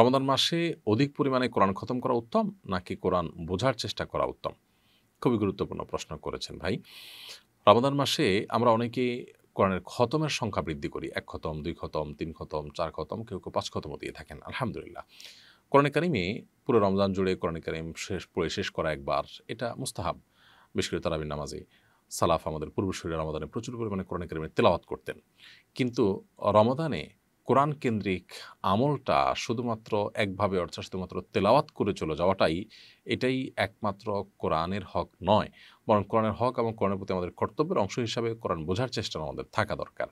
রমাদান মাসে অধিক পরিমাণে কোরআন খতম করা উত্তম নাকি কোরআন বোঝার চেষ্টা করা উত্তম খুবই গুরুত্বপূর্ণ প্রশ্ন করেছেন ভাই রমাদান মাসে আমরা অনেকে কোরআনের খতমের সংখ্যা বৃদ্ধি করি এক খতম দুই খতম তিন খতম চার খতম কেউ কেউ পাঁচ খতমও দিয়ে থাকেন আলহামদুলিল্লাহ কোরআন কারিমে পুরো রমজান জুড়ে কোরআন কারিম শেষ পড়ে শেষ করা একবার এটা মুস্তাহাব বিশেষ করে তারাবির নামাজে সালাফ আমাদের পূর্বশরীর রমাদানে প্রচুর পরিমাণে কোরআন কারিমের তেলাওয়াত করতেন কিন্তু রমাদানে কোরআন কেন্দ্রিক আমলটা শুধুমাত্র একভাবে অর্থাৎ শুধুমাত্র তেলাওয়াত করে চলে যাওয়াটাই এটাই একমাত্র কোরআনের হক নয় বরং কোরআনের হক এবং কোরআনের প্রতি আমাদের কর্তব্যের অংশ হিসাবে কোরআন বোঝার চেষ্টা আমাদের থাকা দরকার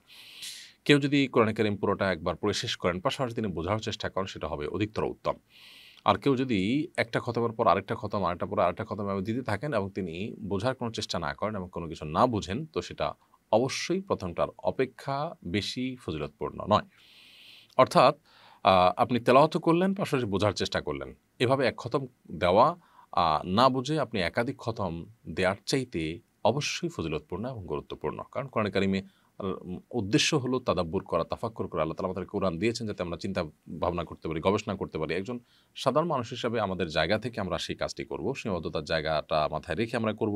কেউ যদি কোরআন করিম পুরোটা একবার পড়ে শেষ করেন পাশাপাশি তিনি বোঝার চেষ্টা করেন সেটা হবে অধিকতর উত্তম আর কেউ যদি একটা খতমের পর আরেকটা খতম আরেকটা পর আরেকটা খতম দিতে থাকেন এবং তিনি বোঝার কোনো চেষ্টা না করেন এবং কোনো কিছু না বুঝেন তো সেটা অবশ্যই প্রথমটার অপেক্ষা বেশি ফজিলতপূর্ণ নয় অর্থাৎ আপনি তেলাহত করলেন পাশাপাশি বোঝার চেষ্টা করলেন এভাবে এক খতম দেওয়া না বুঝে আপনি একাধিক খতম দেওয়ার চাইতে অবশ্যই ফজিলতপূর্ণ এবং গুরুত্বপূর্ণ কারণ কোরআন কারিমে উদ্দেশ্য হলো তাদাব্বুর করা তাফাক্কর করা আল্লাহ তালা আমাদের কোরআন দিয়েছেন যাতে আমরা চিন্তা ভাবনা করতে পারি গবেষণা করতে পারি একজন সাধারণ মানুষ হিসাবে আমাদের জায়গা থেকে আমরা সেই কাজটি করব সীমাবদ্ধতার জায়গাটা মাথায় রেখে আমরা করব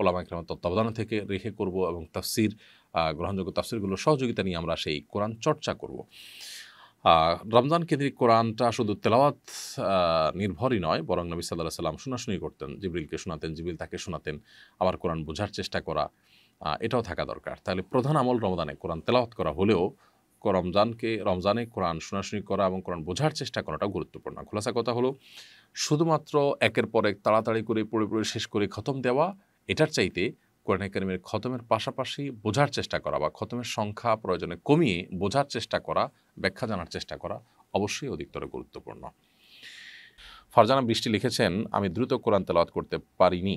ওলামা তত্ত্বাবধান থেকে রেখে করব এবং তাফসির গ্রহণযোগ্য তাফসিরগুলোর সহযোগিতা নিয়ে আমরা সেই কোরআন চর্চা করব রমজান কেন্দ্রিক কোরআনটা শুধু তেলাওয়াত নির্ভরই নয় বরং নবী সাল্লাহ সাল্লাম শোনাশুনি করতেন জিবরিলকে শোনাতেন জিবিল তাকে শোনাতেন আবার কোরআন বোঝার চেষ্টা করা এটাও থাকা দরকার তাহলে প্রধান আমল রমজানে কোরআন তেলাওয়াত করা হলেও রমজানকে রমজানে কোরআন শোনাশুনি করা এবং কোরআন বোঝার চেষ্টা করাটা গুরুত্বপূর্ণ খোলাসা কথা হলো শুধুমাত্র একের পর এক তাড়াতাড়ি করে পড়ে পড়ে শেষ করে খতম দেওয়া এটার চাইতে কোরআনে কারিমের খতমের পাশাপাশি বোঝার চেষ্টা করা বা খতমের সংখ্যা প্রয়োজনে কমিয়ে বোঝার চেষ্টা করা ব্যাখ্যা জানার চেষ্টা করা অবশ্যই অধিকতর গুরুত্বপূর্ণ ফারজানা বৃষ্টি লিখেছেন আমি দ্রুত কোরআন তেলাওয়াত করতে পারিনি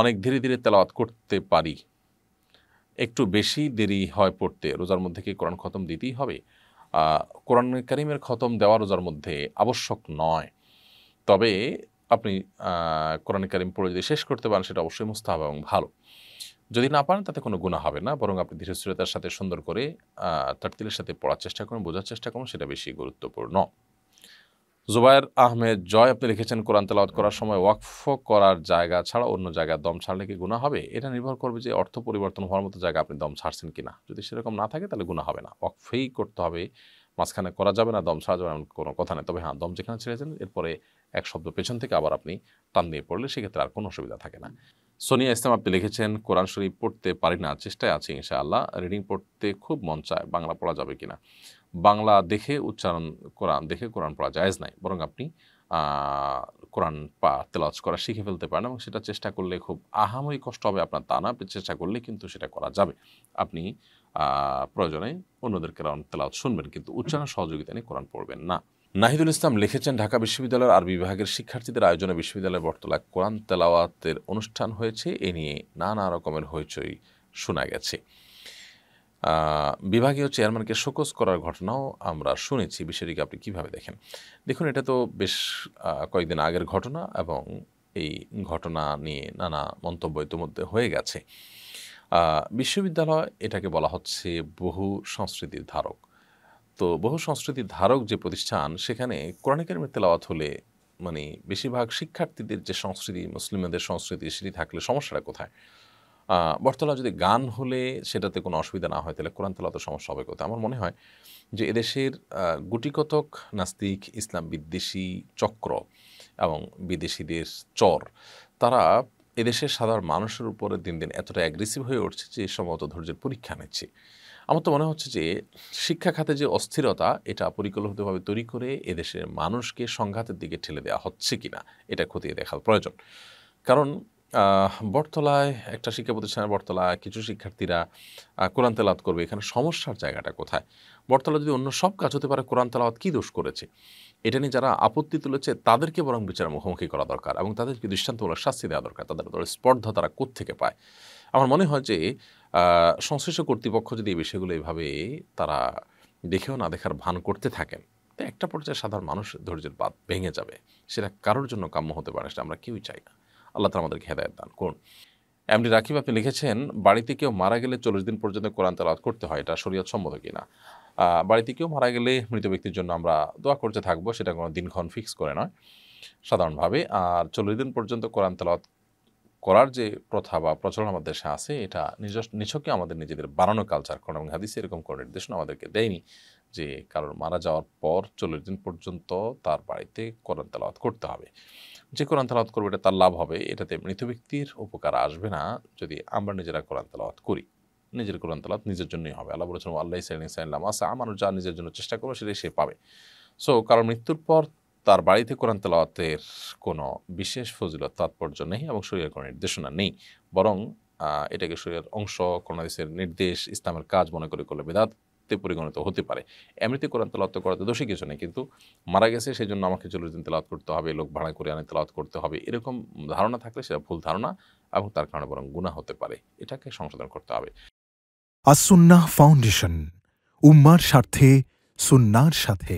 অনেক ধীরে ধীরে তেলাওয়াত করতে পারি একটু বেশি দেরি হয় পড়তে রোজার মধ্যে কি কোরআন খতম দিতেই হবে কোরআন করিমের খতম দেওয়া রোজার মধ্যে আবশ্যক নয় তবে আপনি কোরআন কারিম পড়ে যদি শেষ করতে পারেন সেটা অবশ্যই হবে এবং ভালো যদি না পারেন তাতে কোনো গুণা হবে না বরং আপনি ধীরস্থিরতার সাথে সুন্দর করে তারতিলের সাথে পড়ার চেষ্টা করুন বোঝার চেষ্টা করুন সেটা বেশি গুরুত্বপূর্ণ জুবায়ের আহমেদ জয় আপনি লিখেছেন কোরআন তেলাওয়াত করার সময় ওয়াকফ করার জায়গা ছাড়া অন্য জায়গায় দম ছাড়লে কি গুণা হবে এটা নির্ভর করবে যে অর্থ পরিবর্তন হওয়ার মতো জায়গা আপনি দম ছাড়ছেন কিনা যদি সেরকম না থাকে তাহলে গুণা হবে না ওয়াকফেই করতে হবে মাঝখানে করা যাবে না দম ছাড়া যাবে এমন কোনো কথা নেই তবে হ্যাঁ দম যেখানে ছেড়েছেন এরপরে এক শব্দ পেছন থেকে আবার আপনি টান দিয়ে পড়লে সেক্ষেত্রে আর কোনো অসুবিধা থাকে না সোনিয়া ইসলাম আপনি লিখেছেন কোরআন শরীফ পড়তে পারি না চেষ্টায় আছি ইনশাআল্লাহ রিডিং পড়তে খুব মন চায় বাংলা পড়া যাবে কিনা বাংলা দেখে উচ্চারণ কোরআন দেখে কোরআন পড়া যায়জ নাই বরং আপনি কোরআন পা তেলাজ করা শিখে ফেলতে পারেন এবং সেটা চেষ্টা করলে খুব আহামই কষ্ট হবে আপনার তা না চেষ্টা করলে কিন্তু সেটা করা যাবে আপনি প্রয়োজনে অন্যদের কোরআন তেলাওয়াত শুনবেন কিন্তু উচ্চারণ সহযোগিতা নিয়ে কোরআন পড়বেন না নাহিদুল ইসলাম লিখেছেন ঢাকা বিশ্ববিদ্যালয়ের আর বিভাগের শিক্ষার্থীদের আয়োজনে বিশ্ববিদ্যালয়ের বর্তলা কোরআন তেলাওয়াতের অনুষ্ঠান হয়েছে এ নিয়ে নানা রকমের হইচই শোনা গেছে বিভাগীয় চেয়ারম্যানকে শোকজ করার ঘটনাও আমরা শুনেছি বিষয়টিকে আপনি কীভাবে দেখেন দেখুন এটা তো বেশ কয়েকদিন আগের ঘটনা এবং এই ঘটনা নিয়ে নানা মন্তব্য ইতিমধ্যে হয়ে গেছে বিশ্ববিদ্যালয় এটাকে বলা হচ্ছে বহু সংস্কৃতির ধারক তো বহু সংস্কৃতির ধারক যে প্রতিষ্ঠান সেখানে কোরআনিকের তেলাওয়াত হলে মানে বেশিরভাগ শিক্ষার্থীদের যে সংস্কৃতি মুসলিমদের সংস্কৃতি সেটি থাকলে সমস্যাটা কোথায় বর্তলা যদি গান হলে সেটাতে কোনো অসুবিধা না হয় তাহলে কোরআন তো সমস্যা হবে কোথায় আমার মনে হয় যে এদেশের গুটিকতক নাস্তিক ইসলাম বিদ্বেষী চক্র এবং বিদেশিদের চর তারা এদেশের সাধারণ মানুষের উপরে দিন দিন এতটা অ্যাগ্রেসিভ হয়ে উঠছে যে সম্ভবত ধৈর্যের পরীক্ষা নিচ্ছে আমার তো মনে হচ্ছে যে শিক্ষা খাতে যে অস্থিরতা এটা পরিকল্পিতভাবে তৈরি করে এদেশের মানুষকে সংঘাতের দিকে ঠেলে দেওয়া হচ্ছে কিনা এটা খতিয়ে দেখার প্রয়োজন কারণ বটতলায় একটা শিক্ষা প্রতিষ্ঠানের বটতলা কিছু শিক্ষার্থীরা কোরআন তেলাওয়াত করবে এখানে সমস্যার জায়গাটা কোথায় বটতলা যদি অন্য সব কাজ হতে পারে কোরআন তেলাওয়াত কী দোষ করেছে এটা নিয়ে যারা আপত্তি তুলেছে তাদেরকে বরং বিচারের মুখোমুখি করা দরকার এবং তাদেরকে দৃষ্টান্তমূলক শাস্তি দেওয়া দরকার তাদের দলের স্পর্ধা তারা কোত্থেকে পায় আমার মনে হয় যে সংশ্লিষ্ট কর্তৃপক্ষ যদি এই বিষয়গুলো এভাবে তারা দেখেও না দেখার ভান করতে থাকেন তো একটা পর্যায়ে সাধারণ মানুষ ধৈর্যের বাদ ভেঙে যাবে সেটা কারোর জন্য কাম্য হতে পারে সেটা আমরা কেউই চাই না আল্লাহ তালা আমাদেরকে হেদায়ত দান করুন এমডি রাকিব আপনি লিখেছেন বাড়িতে কেউ মারা গেলে চল্লিশ দিন পর্যন্ত কোরআন তালাত করতে হয় এটা শরীয়ত সম্মত কিনা বাড়িতে কেউ মারা গেলে মৃত ব্যক্তির জন্য আমরা দোয়া করতে থাকবো সেটা কোনো দিনক্ষণ ফিক্স করে নয় সাধারণভাবে আর চল্লিশ দিন পর্যন্ত কোরআন তালাত করার যে প্রথা বা প্রচলন আমাদের দেশে আছে এটা নিজস্ব নিছকে আমাদের নিজেদের বানানো কালচার কোনো এবং হাদিসে এরকম কোনো নির্দেশনা আমাদেরকে দেয়নি যে কারোর মারা যাওয়ার পর চল্লিশ দিন পর্যন্ত তার বাড়িতে কোরআন তালাওয়াত করতে হবে যে কোরআন তালাওয়াত করবে এটা তার লাভ হবে এটাতে মৃত ব্যক্তির উপকার আসবে না যদি আমরা নিজেরা কোরআন তালাওয়াত করি নিজের কোরআন তালাত নিজের জন্যই হবে আল্লাহ বলেছেন আল্লাহ ইসাইন ইসাইল্লাম আসা মানুষ যা নিজের জন্য চেষ্টা করবে সেটাই সে পাবে সো কারণ মৃত্যুর পর তার বাড়িতে কোরআন তালাওয়াতের কোনো বিশেষ ফজিলত তাৎপর্য নেই এবং শরীরের কোনো নির্দেশনা নেই বরং এটাকে শরীরের অংশ কোনো নির্দেশ ইসলামের কাজ মনে করে করলে বেদাত তে পরিগণিত হতে পারে এমনিতে কোরআন তেলাওয়াত করাতে দোষী কিছু নেই কিন্তু মারা গেছে সেই জন্য আমাকে চল্লিশ দিন তেলাওয়াত করতে হবে লোক ভাড়া করে আনে তেলাওয়াত করতে হবে এরকম ধারণা থাকলে সেটা ভুল ধারণা এবং তার কারণে বরং গুণা হতে পারে এটাকে সংশোধন করতে হবে আসুন্না ফাউন্ডেশন উম্মার স্বার্থে সুন্নার সাথে